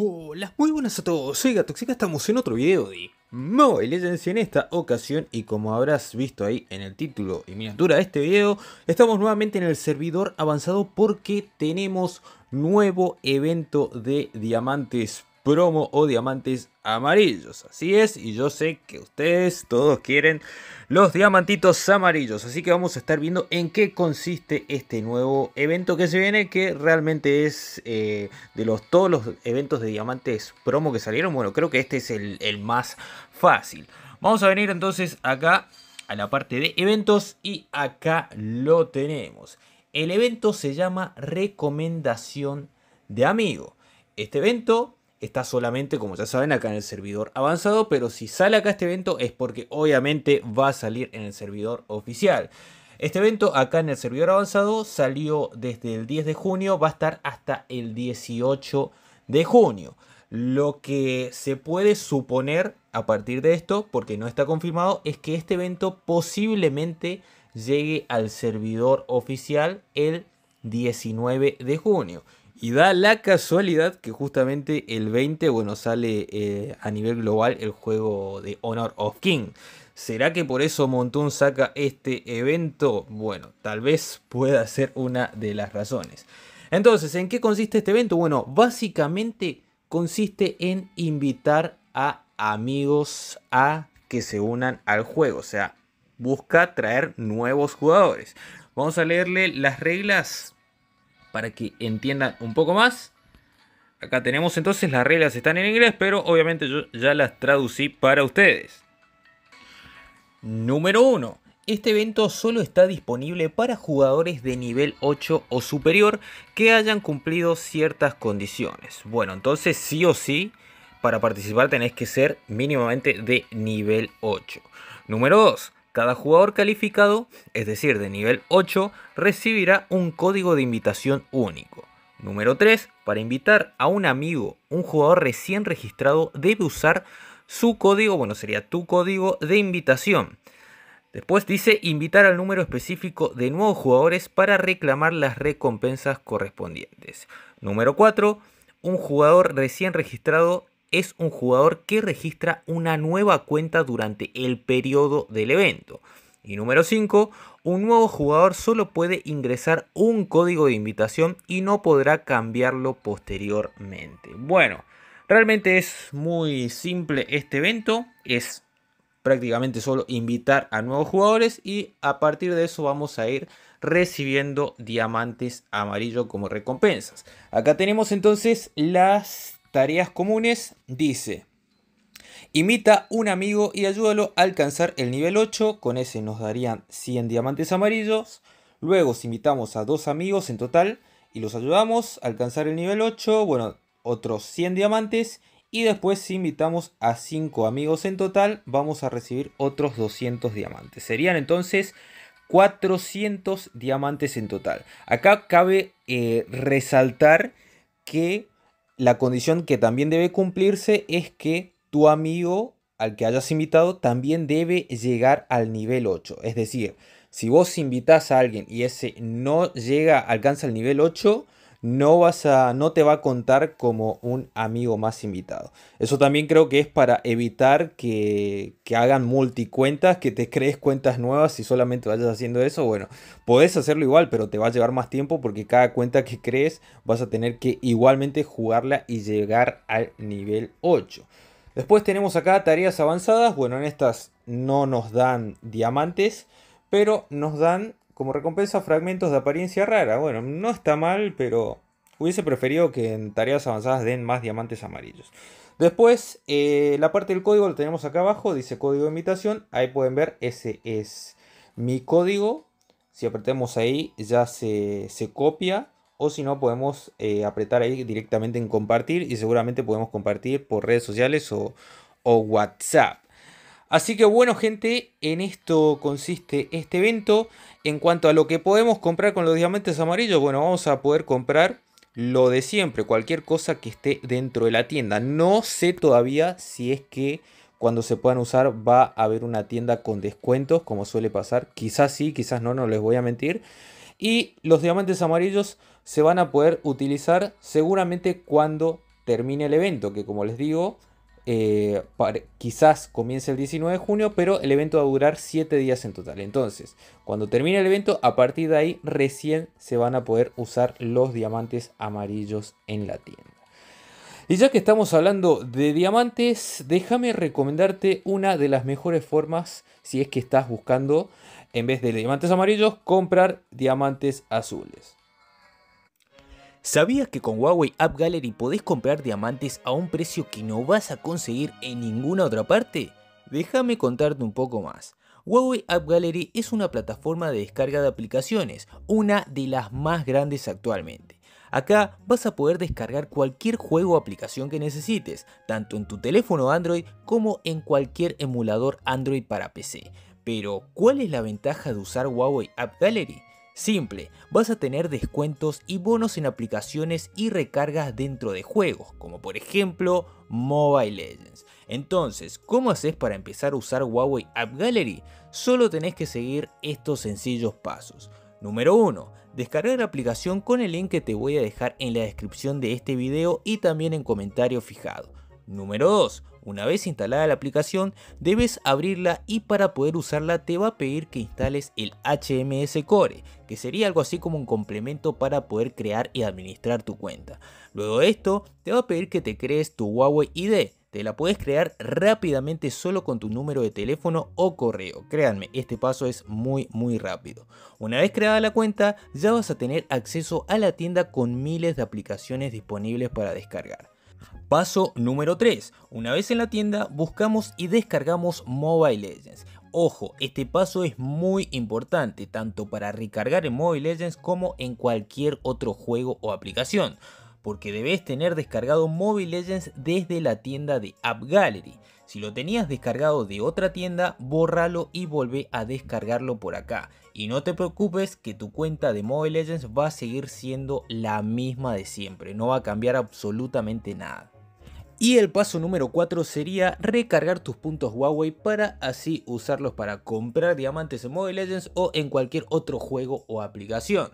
Hola, muy buenas a todos, soy Gatoxica, estamos en otro video de Mobile Legends en esta ocasión, y como habrás visto ahí en el título y miniatura de este video, estamos nuevamente en el servidor avanzado porque tenemos nuevo evento de diamantes promo o diamantes amarillos. Así es, y yo sé que ustedes todos quieren los diamantitos amarillos. Así que vamos a estar viendo en qué consiste este nuevo evento que se viene, que realmente es eh, de los, todos los eventos de diamantes promo que salieron. Bueno, creo que este es el más fácil. Vamos a venir entonces acá a la parte de eventos y acá lo tenemos. El evento se llama Recomendación de Amigo. Este evento está solamente, como ya saben, acá en el servidor avanzado, pero si sale acá este evento es porque obviamente va a salir en el servidor oficial. Este evento acá en el servidor avanzado salió desde el 10 de junio, va a estar hasta el 18 de junio. Lo que se puede suponer a partir de esto, porque no está confirmado, es que este evento posiblemente llegue al servidor oficial el 19 de junio. Y da la casualidad que justamente el 20, bueno, sale eh, a nivel global el juego de Honor of King. ¿Será que por eso Montón saca este evento? Bueno, tal vez pueda ser una de las razones. Entonces, ¿en qué consiste este evento? Bueno, básicamente consiste en invitar a amigos a que se unan al juego. O sea, busca traer nuevos jugadores. Vamos a leerle las reglas para que entiendan un poco más. Acá tenemos entonces las reglas están en inglés, pero obviamente yo ya las traducí para ustedes. Número 1. Este evento solo está disponible para jugadores de nivel 8 o superior que hayan cumplido ciertas condiciones. Bueno, entonces sí o sí, para participar tenés que ser mínimamente de nivel 8. Número 2. Cada jugador calificado, es decir, de nivel 8, recibirá un código de invitación único. Número 3. Para invitar a un amigo, un jugador recién registrado debe usar su código, bueno, sería tu código de invitación. Después dice invitar al número específico de nuevos jugadores para reclamar las recompensas correspondientes. Número 4. Un jugador recién registrado es un jugador que registra una nueva cuenta durante el periodo del evento. Y número 5, un nuevo jugador solo puede ingresar un código de invitación y no podrá cambiarlo posteriormente. Bueno, realmente es muy simple este evento, es prácticamente solo invitar a nuevos jugadores y a partir de eso vamos a ir recibiendo diamantes amarillo como recompensas. Acá tenemos entonces las tareas comunes dice, imita un amigo y ayúdalo a alcanzar el nivel 8, con ese nos darían 100 diamantes amarillos, luego si invitamos a dos amigos en total y los ayudamos a alcanzar el nivel 8, bueno, otros 100 diamantes y después si invitamos a 5 amigos en total vamos a recibir otros 200 diamantes. Serían entonces 400 diamantes en total. Acá cabe eh, resaltar que la condición que también debe cumplirse es que tu amigo al que hayas invitado también debe llegar al nivel 8. Es decir, si vos invitas a alguien y ese no llega, alcanza el nivel 8, no, vas a, no te va a contar como un amigo más invitado. Eso también creo que es para evitar que, que hagan multicuentas, que te crees cuentas nuevas y solamente vayas haciendo eso. Bueno, podés hacerlo igual, pero te va a llevar más tiempo porque cada cuenta que crees vas a tener que igualmente jugarla y llegar al nivel 8. Después tenemos acá tareas avanzadas. Bueno, en estas no nos dan diamantes, pero nos dan como recompensa, fragmentos de apariencia rara. Bueno, no está mal, pero hubiese preferido que en tareas avanzadas den más diamantes amarillos. Después, eh, la parte del código lo tenemos acá abajo, dice código de imitación. Ahí pueden ver, ese es mi código. Si apretamos ahí, ya se, copia. O si no, podemos eh, apretar ahí directamente en compartir. Y seguramente podemos compartir por redes sociales o, o WhatsApp. Así que bueno gente, en esto consiste este evento. En cuanto a lo que podemos comprar con los diamantes amarillos, bueno, vamos a poder comprar lo de siempre, cualquier cosa que esté dentro de la tienda. No sé todavía si es que cuando se puedan usar va a haber una tienda con descuentos, como suele pasar. Quizás sí, quizás no, no les voy a mentir. Y los diamantes amarillos se van a poder utilizar seguramente cuando termine el evento, que como les digo, eh, quizás comience el 19 de junio, pero el evento va a durar 7 días en total. Entonces, cuando termine el evento, a partir de ahí recién se van a poder usar los diamantes amarillos en la tienda. Y ya que estamos hablando de diamantes, déjame recomendarte una de las mejores formas si es que estás buscando, en vez de diamantes amarillos, comprar diamantes azules. ¿Sabías que con Huawei App Gallery podés comprar diamantes a un precio que no vas a conseguir en ninguna otra parte? Déjame contarte un poco más. Huawei App Gallery es una plataforma de descarga de aplicaciones, una de las más grandes actualmente. Acá vas a poder descargar cualquier juego o aplicación que necesites, tanto en tu teléfono Android como en cualquier emulador Android para PC. Pero, ¿cuál es la ventaja de usar Huawei App Gallery? Simple, vas a tener descuentos y bonos en aplicaciones y recargas dentro de juegos, como por ejemplo Mobile Legends. Entonces, ¿cómo haces para empezar a usar Huawei App Gallery? Solo tenés que seguir estos sencillos pasos. Número 1. Descargar la aplicación con el link que te voy a dejar en la descripción de este video y también en comentario fijado. Número 2. Una vez instalada la aplicación, debes abrirla y para poder usarla te va a pedir que instales el HMS Core, que sería algo así como un complemento para poder crear y administrar tu cuenta. Luego de esto, te va a pedir que te crees tu Huawei ID, te la puedes crear rápidamente solo con tu número de teléfono o correo. Créanme, este paso es muy muy rápido. Una vez creada la cuenta, ya vas a tener acceso a la tienda con miles de aplicaciones disponibles para descargar. Paso número 3. Una vez en la tienda, buscamos y descargamos Mobile Legends. Ojo, este paso es muy importante, tanto para recargar en Mobile Legends como en cualquier otro juego o aplicación, porque debes tener descargado Mobile Legends desde la tienda de App Gallery. Si lo tenías descargado de otra tienda, bórralo y volvé a descargarlo por acá. Y no te preocupes que tu cuenta de Mobile Legends va a seguir siendo la misma de siempre, no va a cambiar absolutamente nada. Y el paso número 4 sería recargar tus puntos Huawei para así usarlos para comprar diamantes en Mobile Legends o en cualquier otro juego o aplicación.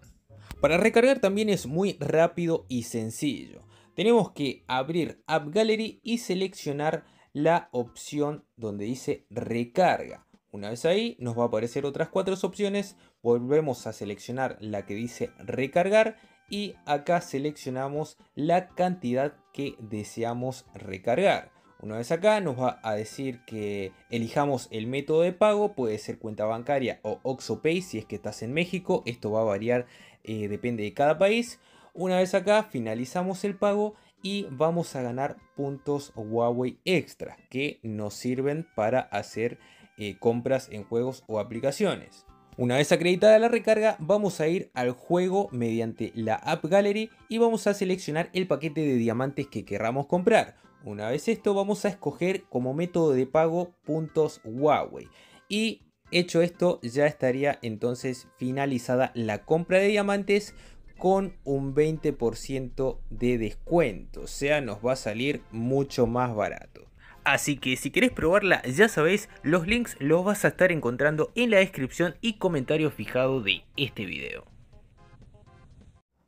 Para recargar también es muy rápido y sencillo. Tenemos que abrir App Gallery y seleccionar la opción donde dice recarga. Una vez ahí nos va a aparecer otras cuatro opciones, volvemos a seleccionar la que dice recargar y acá seleccionamos la cantidad que deseamos recargar. Una vez acá nos va a decir que elijamos el método de pago, puede ser cuenta bancaria o OxoPay si es que estás en México, esto va a variar, eh, depende de cada país. Una vez acá finalizamos el pago y vamos a ganar puntos Huawei extra que nos sirven para hacer eh, compras en juegos o aplicaciones. Una vez acreditada la recarga, vamos a ir al juego mediante la App Gallery y vamos a seleccionar el paquete de diamantes que querramos comprar. Una vez esto, vamos a escoger como método de pago puntos Huawei. Y hecho esto, ya estaría entonces finalizada la compra de diamantes con un 20% de descuento. O sea, nos va a salir mucho más barato. Así que si querés probarla, ya sabéis, los links los vas a estar encontrando en la descripción y comentario fijado de este video.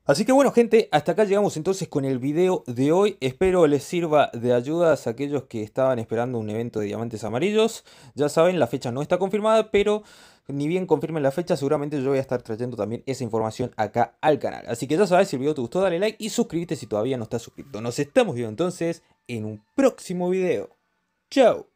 Así que bueno gente, hasta acá llegamos entonces con el video de hoy. Espero les sirva de ayuda a aquellos que estaban esperando un evento de diamantes amarillos. Ya saben, la fecha no está confirmada, pero ni bien confirmen la fecha, seguramente yo voy a estar trayendo también esa información acá al canal. Así que ya sabes, si el video te gustó, dale like y suscríbete si todavía no estás suscrito. Nos estamos viendo entonces en un próximo video. 就。